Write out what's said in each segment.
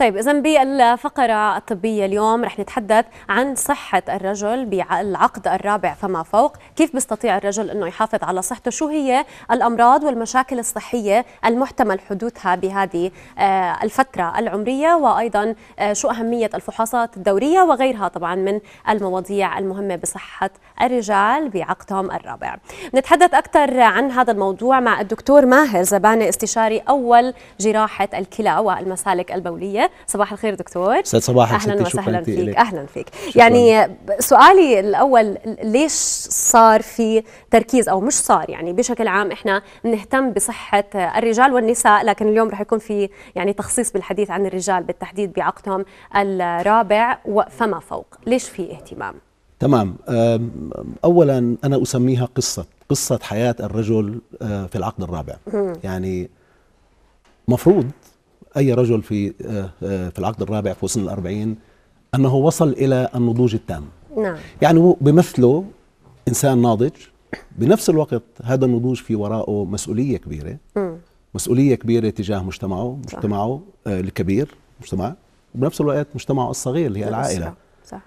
طيب إذا بالفقرة الطبية اليوم رح نتحدث عن صحة الرجل بالعقد الرابع فما فوق كيف بيستطيع الرجل أنه يحافظ على صحته شو هي الأمراض والمشاكل الصحية المحتمل حدوثها بهذه آه، الفترة العمرية وأيضا آه، شو أهمية الفحوصات الدورية وغيرها طبعا من المواضيع المهمة بصحة الرجال بعقدهم الرابع نتحدث أكثر عن هذا الموضوع مع الدكتور ماهر زبانة استشاري أول جراحة الكلى والمسالك البولية صباح الخير دكتور استاذ صباح أهلا وسهلا فيك أهلا فيك شكرا. يعني سؤالي الأول ليش صار في تركيز أو مش صار يعني بشكل عام إحنا بنهتم بصحة الرجال والنساء لكن اليوم رح يكون في يعني تخصيص بالحديث عن الرجال بالتحديد بعقدهم الرابع وفما فوق ليش في اهتمام تمام أولا أنا أسميها قصة قصة حياة الرجل أه، في العقد الرابع يعني مفروض أي رجل في آه، آه، في العقد الرابع في سن الأربعين أنه وصل إلى النضوج التام نعم يعني بمثله إنسان ناضج بنفس الوقت هذا النضوج في وراءه مسؤولية كبيرة م. مسؤولية كبيرة تجاه مجتمعه مجتمعه صح. آه، الكبير مجتمع وبنفس الوقت مجتمعه الصغير اللي هي العائلة صح.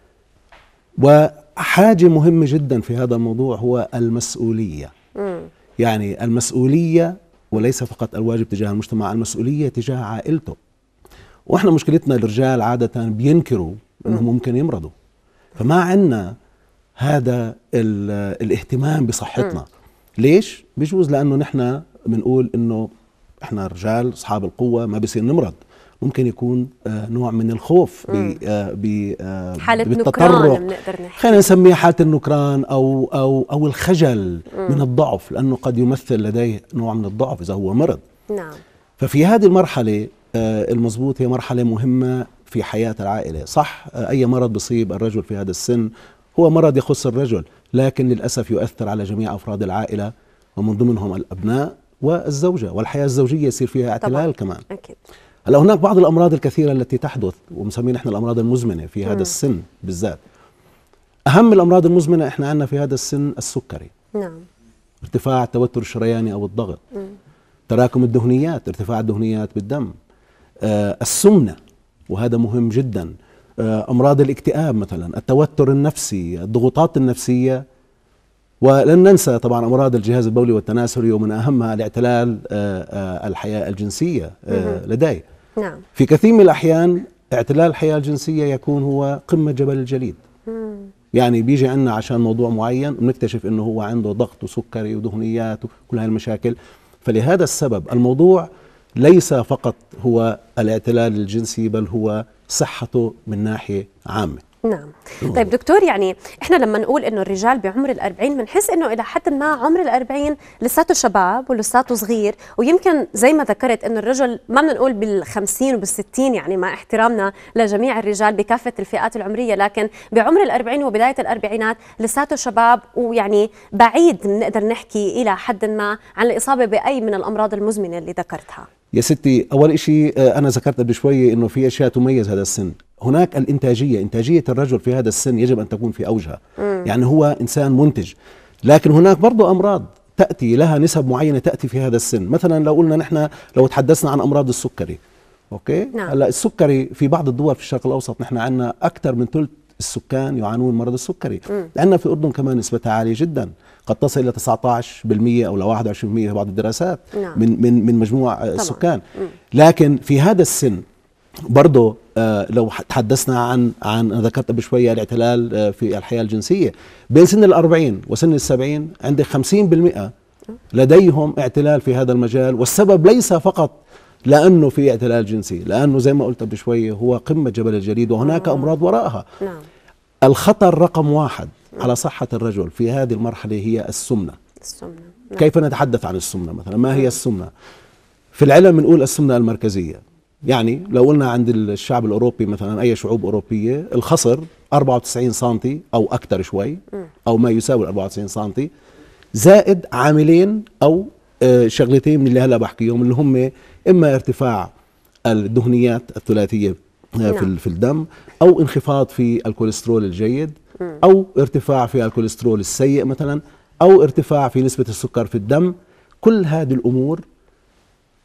وحاجة مهمة جدا في هذا الموضوع هو المسؤولية م. يعني المسؤولية وليس فقط الواجب تجاه المجتمع المسؤولية تجاه عائلته وإحنا مشكلتنا الرجال عادة بينكروا أنهم ممكن يمرضوا فما عندنا هذا الاهتمام بصحتنا ليش؟ بجوز لأنه نحن بنقول أنه إحنا رجال أصحاب القوة ما بصير نمرض ممكن يكون آه، نوع من الخوف ب آه، آه، حالة بالتطرق خلينا نسميها حالة النكران أو أو أو الخجل مم. من الضعف لأنه قد يمثل لديه نوع من الضعف إذا هو مرض نعم ففي هذه المرحلة المضبوط هي مرحلة مهمة في حياة العائلة صح أي مرض بيصيب الرجل في هذا السن هو مرض يخص الرجل لكن للأسف يؤثر على جميع أفراد العائلة ومن ضمنهم الأبناء والزوجة والحياة الزوجية يصير فيها اعتلال طبعا. كمان أكيد. هلا هناك بعض الامراض الكثيره التي تحدث ومسمين احنا الامراض المزمنه في هذا السن بالذات اهم الامراض المزمنه احنا عندنا في هذا السن السكري نعم ارتفاع التوتر الشرياني او الضغط مم. تراكم الدهنيات ارتفاع الدهنيات بالدم آه السمنه وهذا مهم جدا آه امراض الاكتئاب مثلا التوتر النفسي الضغوطات النفسيه ولن ننسى طبعا امراض الجهاز البولي والتناسلي ومن اهمها الاعتلال آه, آه، الحياه الجنسيه آه، لديه نعم في كثير من الأحيان اعتلال الحياة الجنسية يكون هو قمة جبل الجليد مم. يعني بيجي عندنا عشان موضوع معين بنكتشف انه هو عنده ضغط وسكري ودهنيات وكل المشاكل فلهذا السبب الموضوع ليس فقط هو الاعتلال الجنسي بل هو صحته من ناحيه عامه نعم طيب دكتور يعني احنا لما نقول انه الرجال بعمر ال40 بنحس انه الى حد ما عمر ال40 لساته شباب ولساته صغير ويمكن زي ما ذكرت انه الرجل ما بدنا نقول بال50 وبال60 يعني مع احترامنا لجميع الرجال بكافه الفئات العمريه لكن بعمر ال40 وبدايه الاربعينات لساته شباب ويعني بعيد بنقدر نحكي الى حد ما عن الاصابه باي من الامراض المزمنه اللي ذكرتها يا ستي اول شيء آه، انا ذكرت قبل شوي انه في اشياء تميز هذا السن هناك الانتاجيه انتاجيه الرجل في هذا السن يجب ان تكون في اوجها مم. يعني هو انسان منتج لكن هناك برضه امراض تاتي لها نسب معينه تاتي في هذا السن مثلا لو قلنا نحن لو تحدثنا عن امراض السكري اوكي نعم. هلا السكري في بعض الدول في الشرق الاوسط نحن عندنا اكثر من ثلث السكان يعانون مرض السكري عندنا في الاردن كمان نسبتها عاليه جدا قد تصل الى 19% او ل 21% في بعض الدراسات نعم. من من من مجموع طبعا. السكان مم. لكن في هذا السن برضه آه، لو تحدثنا عن عن انا ذكرت قبل شويه الاعتلال آه، في الحياه الجنسيه بين سن ال40 وسن ال70 عندي 50% لديهم اعتلال في هذا المجال والسبب ليس فقط لانه في اعتلال جنسي لانه زي ما قلت قبل شويه هو قمه جبل الجليد وهناك نعم. امراض وراءها نعم الخطر رقم واحد نعم. على صحه الرجل في هذه المرحله هي السمنه السمنه نعم. كيف نتحدث عن السمنه مثلا ما هي نعم. السمنه في العلم بنقول السمنه المركزيه يعني لو قلنا عند الشعب الاوروبي مثلا اي شعوب اوروبيه الخصر 94 سم او اكثر شوي او ما يساوي 94 سم زائد عاملين او آه، شغلتين من اللي هلا بحكيهم اللي هم اما ارتفاع الدهنيات الثلاثيه آه، في نعم. في الدم او انخفاض في الكوليسترول الجيد او ارتفاع في الكوليسترول السيء مثلا او ارتفاع في نسبه السكر في الدم كل هذه الامور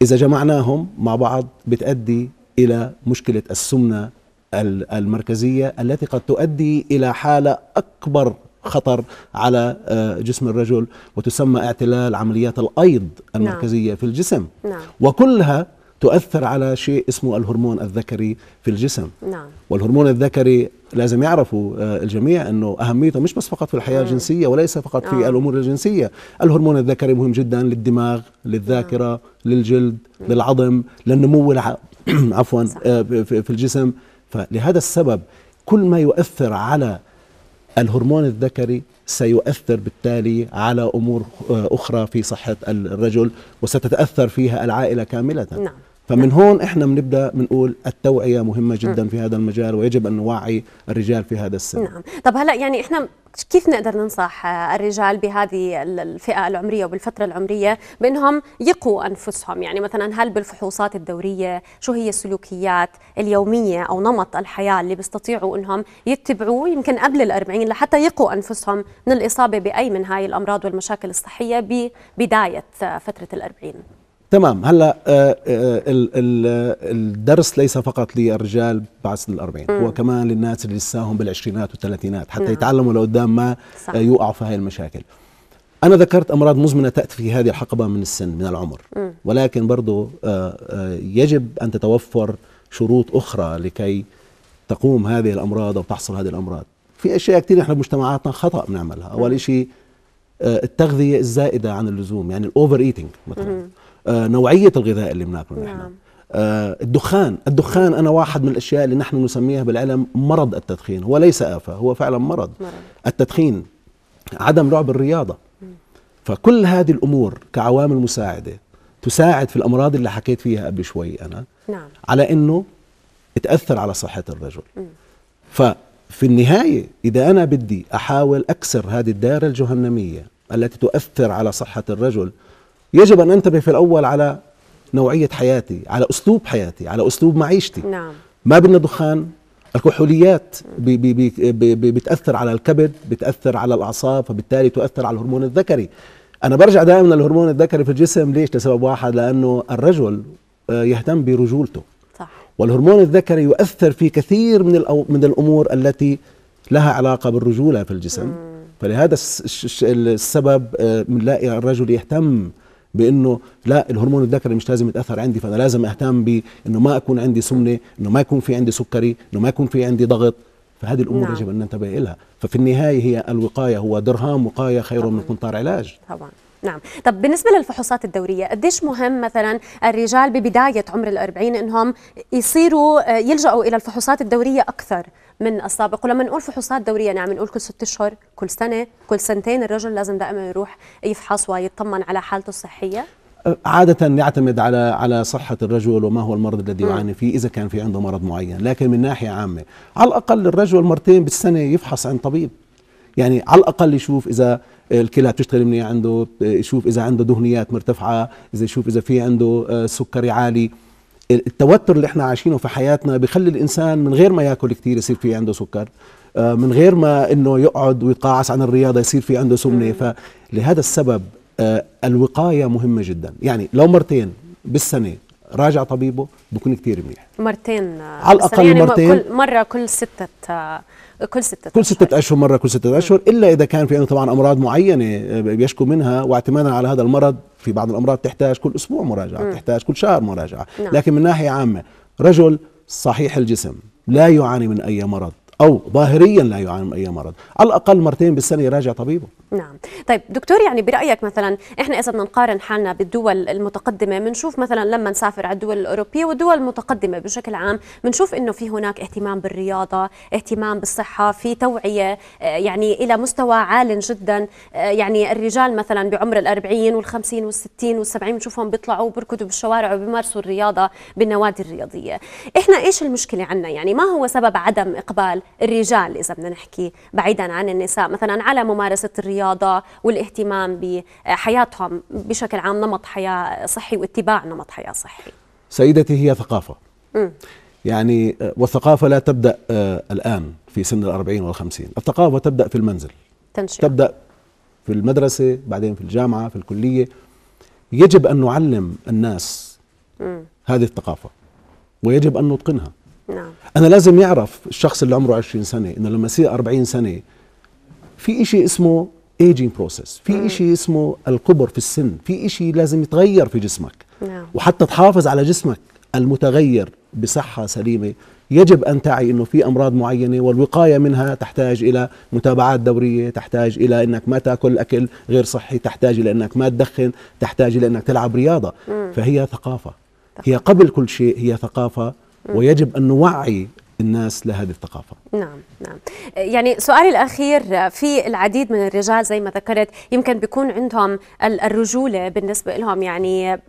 إذا جمعناهم مع بعض بتؤدي إلى مشكلة السمنة المركزية التي قد تؤدي إلى حالة أكبر خطر على آه، جسم الرجل وتسمى اعتلال عمليات الأيض نعم. المركزية نعم. في الجسم نعم. وكلها تؤثر على شيء اسمه الهرمون الذكري في الجسم نعم. والهرمون الذكري لازم يعرفوا آه، الجميع انه اهميته مش بس فقط في الحياه الجنسيه وليس فقط في آه. الامور الجنسيه، الهرمون الذكري مهم جدا للدماغ، للذاكره، آه. للجلد، مم. للعظم، للنمو الع... عفوا آه في الجسم، فلهذا السبب كل ما يؤثر على الهرمون الذكري سيؤثر بالتالي على امور آه، اخرى في صحه الرجل وستتاثر فيها العائله كامله. نعم. فمن هون احنا بنبدا بنقول التوعيه مهمه جدا في هذا المجال ويجب ان نوعي الرجال في هذا السن نعم طب هلا يعني احنا كيف نقدر ننصح الرجال بهذه الفئه العمريه وبالفتره العمريه بانهم يقوا انفسهم يعني مثلا هل بالفحوصات الدوريه شو هي السلوكيات اليوميه او نمط الحياه اللي بيستطيعوا انهم يتبعوه يمكن قبل ال40 لحتى يقوا انفسهم من الاصابه باي من هاي الامراض والمشاكل الصحيه ببدايه فتره ال40 تمام هلا آه، آه، الدرس ليس فقط للرجال بعد سن الأربعين هو كمان للناس اللي لساهم بالعشرينات والثلاثينات حتى نعم. يتعلموا لقدام ما آه، يوقعوا في هاي المشاكل أنا ذكرت أمراض مزمنة تأتي في هذه الحقبة من السن من العمر ولكن برضو يجب أن تتوفر شروط أخرى لكي تقوم هذه الأمراض أو تحصل هذه الأمراض في أشياء كثير نحن بمجتمعاتنا خطأ بنعملها أول شيء التغذية الزائدة عن اللزوم يعني الأوفر إيتينج مثلا آه، نوعيه الغذاء اللي بناكله نعم. نحن آه، الدخان الدخان أنا واحد من الأشياء اللي نحن نسميها بالعلم مرض التدخين هو ليس آفة هو فعلا مرض, مرض. التدخين عدم لعب الرياضة فكل هذه الأمور كعوامل مساعدة تساعد في الأمراض اللي حكيت فيها قبل شوي أنا نعم. على أنه تأثر على صحة الرجل ف ففي النهاية إذا أنا بدي أحاول أكسر هذه الدائرة الجهنمية التي تؤثر على صحة الرجل يجب أن أنتبه في الأول على نوعية حياتي على أسلوب حياتي على أسلوب معيشتي نعم. ما بدنا دخان الكحوليات بي بي بي بي بتأثر على الكبد بتأثر على الأعصاب فبالتالي تؤثر على الهرمون الذكري أنا برجع دائما للهرمون الذكري في الجسم ليش لسبب واحد لأنه الرجل آه، يهتم برجولته صح. والهرمون الذكري يؤثر في كثير من من الأمور التي لها علاقة بالرجولة في الجسم مم. فلهذا السبب بنلاقي آه، الرجل يهتم بانه لا الهرمون الذكري مش لازم يتاثر عندي فانا لازم اهتم بانه ما اكون عندي سمنه انه ما يكون في عندي سكري انه ما يكون في عندي ضغط فهذه الامور نعم. يجب ان ننتبه لها ففي النهايه هي الوقايه هو درهم وقايه خير طبعاً. من قنطار علاج طبعا نعم طب بالنسبه للفحوصات الدوريه قديش مهم مثلا الرجال ببدايه عمر الأربعين انهم يصيروا آه، يلجأوا الى الفحوصات الدوريه اكثر من السابق ولما نقول فحوصات دوريه نعم نقول كل ست اشهر كل سنه كل سنتين الرجل لازم دائما يروح يفحص ويطمن على حالته الصحيه أه، عادة يعتمد على على صحة الرجل وما هو المرض الذي يعاني فيه إذا كان في عنده مرض معين، لكن من ناحية عامة، على الأقل الرجل مرتين بالسنة يفحص عند طبيب. يعني على الأقل يشوف إذا الكلى بتشتغل منيح عنده يشوف اذا عنده دهنيات مرتفعه اذا يشوف اذا في عنده آه، سكري عالي التوتر اللي احنا عايشينه في حياتنا بيخلي الانسان من غير ما ياكل كثير يصير في عنده سكر آه، من غير ما انه يقعد ويتقاعس عن الرياضه يصير في عنده سمنه فلهذا السبب آه، الوقايه مهمه جدا يعني لو مرتين بالسنه راجع طبيبه بكون كثير منيح مرتين على الاقل يعني مرتين كل مره كل سته كل ستة كل ستة أشهر مرة كل ستة أشهر إلا إذا كان في طبعا أمراض معينة آه، بيشكو منها واعتمادا على هذا المرض في بعض الأمراض تحتاج كل أسبوع مراجعة م. تحتاج كل شهر مراجعة نعم. لكن من ناحية عامة رجل صحيح الجسم لا يعاني من أي مرض أو ظاهريا لا يعاني من أي مرض على الأقل مرتين بالسنة يراجع طبيبه نعم طيب دكتور يعني برايك مثلا احنا اذا بدنا نقارن حالنا بالدول المتقدمه بنشوف مثلا لما نسافر على الدول الاوروبيه والدول المتقدمه بشكل عام بنشوف انه في هناك اهتمام بالرياضه اهتمام بالصحه في توعيه آه، يعني الى مستوى عال جدا آه، يعني الرجال مثلا بعمر ال40 وال50 وال60 وال70 بنشوفهم بيطلعوا وبركضوا بالشوارع وبيمارسوا الرياضه بالنوادي الرياضيه احنا ايش المشكله عندنا يعني ما هو سبب عدم اقبال الرجال اذا بدنا نحكي بعيدا عن النساء مثلا على ممارسه الرياضه الرياضه والاهتمام بحياتهم بشكل عام نمط حياه صحي واتباع نمط حياه صحي سيدتي هي ثقافه م. يعني آه، والثقافه لا تبدا آه، الان في سن الأربعين والخمسين الثقافه تبدا في المنزل تنشئ. تبدا في المدرسه بعدين في الجامعه في الكليه يجب ان نعلم الناس م. هذه الثقافه ويجب ان نتقنها نعم. انا لازم يعرف الشخص اللي عمره 20 سنه انه لما يصير 40 سنه في شيء اسمه ايجينج بروسيس في شيء اسمه الكبر في السن في شيء لازم يتغير في جسمك نعم. وحتى تحافظ على جسمك المتغير بصحه سليمه يجب ان تعي انه في امراض معينه والوقايه منها تحتاج الى متابعات دوريه، تحتاج الى انك ما تاكل اكل غير صحي، تحتاج الى انك ما تدخن، تحتاج الى انك تلعب رياضه، فهي ثقافه. هي قبل كل شيء هي ثقافه ويجب ان نوعي الناس لهذه الثقافة نعم نعم يعني سؤالي الأخير في العديد من الرجال زي ما ذكرت يمكن بيكون عندهم الرجولة بالنسبة لهم يعني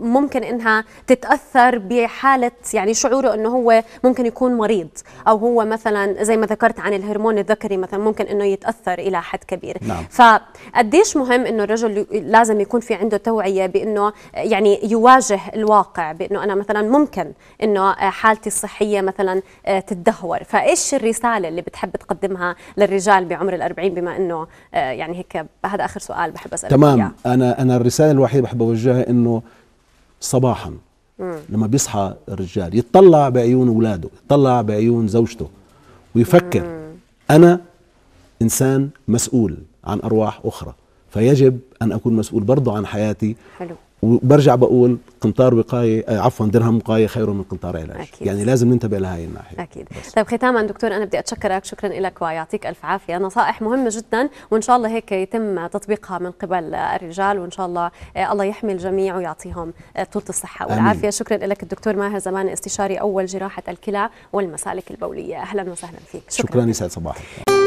ممكن إنها تتأثر بحالة يعني شعوره إنه هو ممكن يكون مريض أو هو مثلا زي ما ذكرت عن الهرمون الذكري مثلا ممكن إنه يتأثر إلى حد كبير نعم. فقديش مهم إنه الرجل لازم يكون في عنده توعية بإنه يعني يواجه الواقع بإنه أنا مثلا ممكن إنه حالتي الصحية مثلا تتدهور فايش الرساله اللي بتحب تقدمها للرجال بعمر الأربعين بما انه آه، يعني هيك هذا اخر سؤال بحب اسالك تمام يعني. انا انا الرساله الوحيده بحب اوجهها انه صباحا م. لما بيصحى الرجال يتطلع بعيون اولاده يتطلع بعيون زوجته ويفكر م. انا انسان مسؤول عن ارواح اخرى فيجب ان اكون مسؤول برضه عن حياتي حلو وبرجع بقول قنطار وقايه آه، عفوا درهم وقايه خير من قنطار علاج أكيد. يعني لازم ننتبه لهي الناحيه اكيد بس. طيب ختاما دكتور انا بدي اتشكرك شكرا لك ويعطيك الف عافيه نصائح مهمه جدا وان شاء الله هيك يتم تطبيقها من قبل الرجال وان شاء الله آه، الله يحمي الجميع ويعطيهم آه، طولة الصحه والعافيه أمين. شكرا لك الدكتور ماهر زمان استشاري اول جراحه الكلى والمسالك البوليه اهلا وسهلا فيك شكرا, شكرا يسعد صباحك